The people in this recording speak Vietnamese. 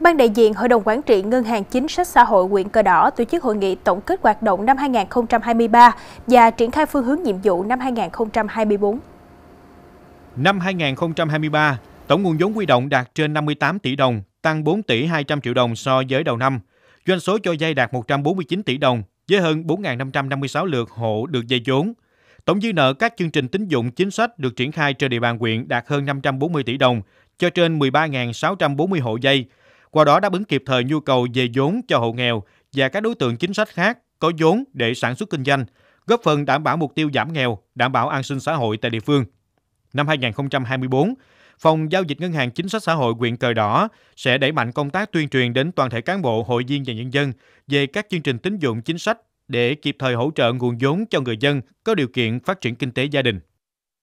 Ban đại diện Hội đồng Quản trị Ngân hàng Chính sách Xã hội huyện Cờ Đỏ tổ chức hội nghị tổng kết hoạt động năm 2023 và triển khai phương hướng nhiệm vụ năm 2024. Năm 2023, tổng nguồn vốn quy động đạt trên 58 tỷ đồng, tăng 4 tỷ 200 triệu đồng so với đầu năm. Doanh số cho vay đạt 149 tỷ đồng, với hơn 4.556 lượt hộ được dây vốn. Tổng dư nợ các chương trình tín dụng chính sách được triển khai trên địa bàn huyện đạt hơn 540 tỷ đồng, cho trên 13.640 hộ dây, qua đó đáp ứng kịp thời nhu cầu về vốn cho hộ nghèo và các đối tượng chính sách khác có vốn để sản xuất kinh doanh, góp phần đảm bảo mục tiêu giảm nghèo, đảm bảo an sinh xã hội tại địa phương. Năm 2024, Phòng Giao dịch Ngân hàng Chính sách Xã hội huyện Cờ Đỏ sẽ đẩy mạnh công tác tuyên truyền đến toàn thể cán bộ, hội viên và nhân dân về các chương trình tín dụng chính sách để kịp thời hỗ trợ nguồn vốn cho người dân có điều kiện phát triển kinh tế gia đình.